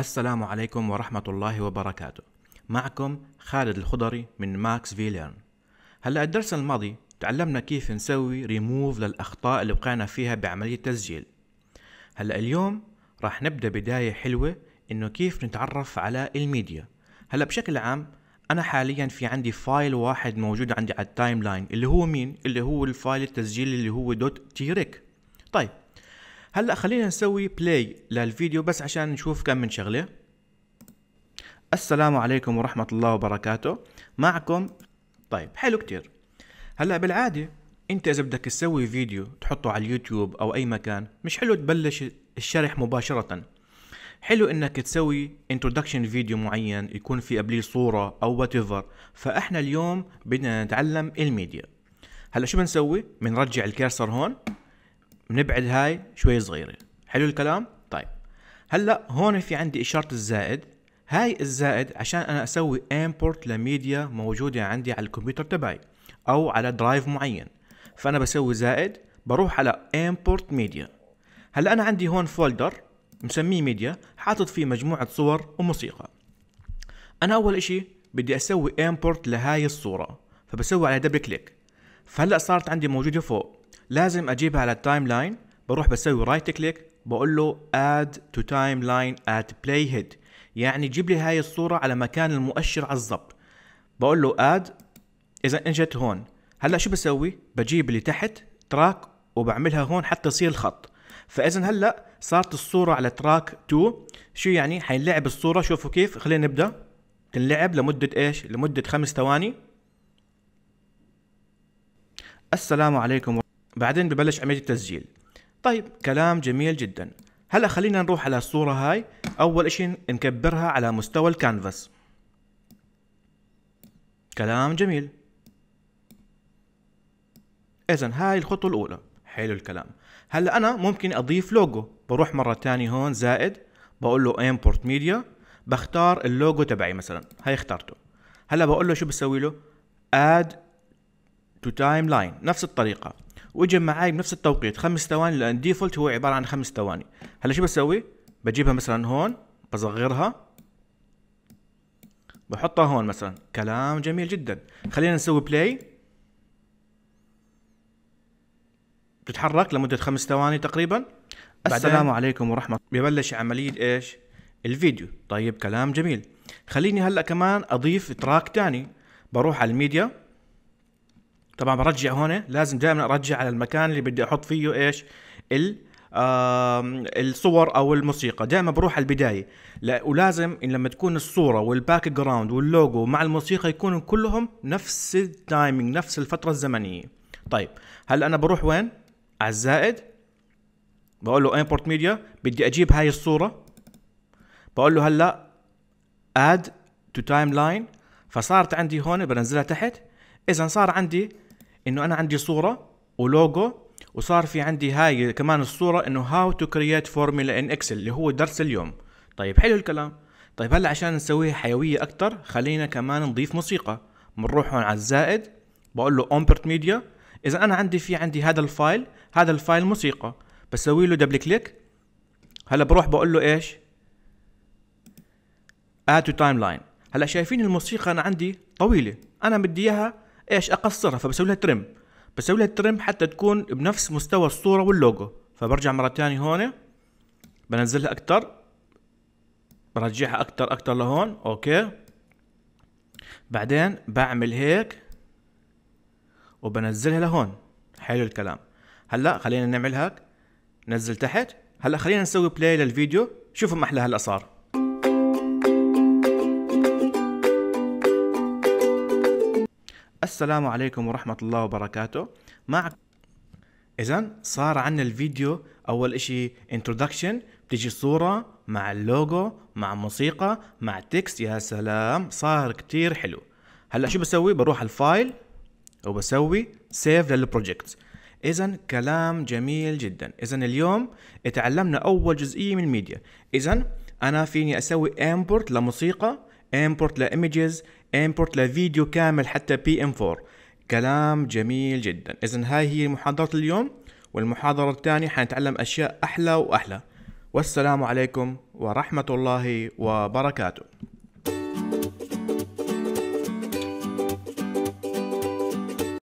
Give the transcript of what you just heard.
السلام عليكم ورحمة الله وبركاته معكم خالد الخضري من ماكس في ليرن هلا الدرس الماضي تعلمنا كيف نسوي ريموف للأخطاء اللي وقعنا فيها بعملية التسجيل هلا اليوم راح نبدأ بداية حلوة إنه كيف نتعرف على الميديا هلا بشكل عام أنا حاليا في عندي فايل واحد موجود عندي على التايم لاين اللي هو مين؟ اللي هو الفايل التسجيل اللي هو دوت تيريك طيب هلا خلينا نسوي بلاي للفيديو بس عشان نشوف كم من شغله السلام عليكم ورحمه الله وبركاته معكم طيب حلو كتير هلا بالعاده انت اذا بدك تسوي فيديو تحطه على اليوتيوب او اي مكان مش حلو تبلش الشرح مباشره حلو انك تسوي انترودكشن فيديو معين يكون في قبليه صوره او وات فاحنا اليوم بدنا نتعلم الميديا هلا شو بنسوي بنرجع الكيرسر هون بنبعد هاي شوي صغيره حلو الكلام طيب هلا هون في عندي اشاره الزائد هاي الزائد عشان انا اسوي امبورت لميديا موجوده عندي على الكمبيوتر تبعي او على درايف معين فانا بسوي زائد بروح على امبورت ميديا هلا انا عندي هون فولدر مسميه ميديا حاطط فيه مجموعه صور وموسيقى انا اول اشي بدي اسوي امبورت لهاي الصوره فبسوي على دبل كليك فهلا صارت عندي موجوده فوق لازم اجيبها على التايم لاين بروح بسوي رايت كليك بقول له اد تو تايم لاين ات بلاي هيد يعني جيب لي هاي الصوره على مكان المؤشر على الضبط بقول له اد اذا اجت هون هلا شو بسوي بجيب اللي تحت تراك وبعملها هون حتى يصير الخط فاذا هلا صارت الصوره على تراك 2 شو يعني حينلعب الصوره شوفوا كيف خلينا نبدا تنلعب لمده ايش لمده خمس ثواني السلام عليكم بعدين ببلش عمليه التسجيل طيب كلام جميل جدا هلا خلينا نروح على الصوره هاي اول اشي نكبرها على مستوى الكانفاس كلام جميل اذا هاي الخطوه الاولى حلو الكلام هلا انا ممكن اضيف لوجو بروح مره تانية هون زائد بقول له امبورت ميديا بختار اللوجو تبعي مثلا هاي اخترته هلا بقول له شو بسوي له اد تو تايم لاين نفس الطريقه واجى معاي بنفس التوقيت خمس ثواني لان ديفولت هو عباره عن خمس ثواني هلا شو بسوي بجيبها مثلا هون بصغرها بحطها هون مثلا كلام جميل جدا خلينا نسوي بلاي بتتحرك لمده خمس ثواني تقريبا السلام عليكم ورحمه ببلش عمليه ايش الفيديو طيب كلام جميل خليني هلا كمان اضيف تراك تاني بروح على الميديا طبعا برجع هون لازم دائما ارجع على المكان اللي بدي احط فيه ايش ال آه الصور او الموسيقى دائما بروح على البدايه لا ولازم إن لما تكون الصوره والباك جراوند واللوجو مع الموسيقى يكونوا كلهم نفس التايمينج نفس الفتره الزمنيه طيب هلا انا بروح وين على الزائد بقول له امبورت ميديا بدي اجيب هاي الصوره بقول له هلا اد تو تايم لاين فصارت عندي هون بنزلها تحت اذا صار عندي انه انا عندي صوره ولوجو وصار في عندي هاي كمان الصوره انه هاو تو كرييت فورمولا ان اكسل اللي هو درس اليوم طيب حلو الكلام طيب هلا عشان نسويها حيويه اكثر خلينا كمان نضيف موسيقى بنروح هون على الزائد بقول له امبرت ميديا اذا انا عندي في عندي هذا الفايل هذا الفايل موسيقى بسوي له دبل كليك هلا بروح بقول له ايش اد تو تايم لاين هلا شايفين الموسيقى انا عندي طويله انا بدي اياها ايش اقصرها فبسوي لها ترم بسوي لها ترم حتى تكون بنفس مستوى الصوره واللوجو فبرجع مره ثانيه هون بنزلها اكثر برجعها اكثر اكثر لهون اوكي بعدين بعمل هيك وبنزلها لهون حلو الكلام هلا خلينا نعمل هيك نزل تحت هلا خلينا نسوي بلاي للفيديو شوفوا ما احلى هلا صار السلام عليكم ورحمة الله وبركاته مع اذا صار عنا الفيديو اول اشي introduction بتجي صورة مع اللوجو مع موسيقى مع تكست يا سلام صار كتير حلو هلا شو بسوي بروح على الفايل وبسوي سيف للبروجكت اذا كلام جميل جدا اذا اليوم تعلمنا اول جزئية من الميديا اذا انا فيني اسوي امبورت لموسيقى امبورت لايمجز امبورت لفيديو كامل حتى بي ام 4 كلام جميل جدا اذا هاي هي محاضرة اليوم والمحاضرة الثانية حنتعلم اشياء احلى واحلى والسلام عليكم ورحمة الله وبركاته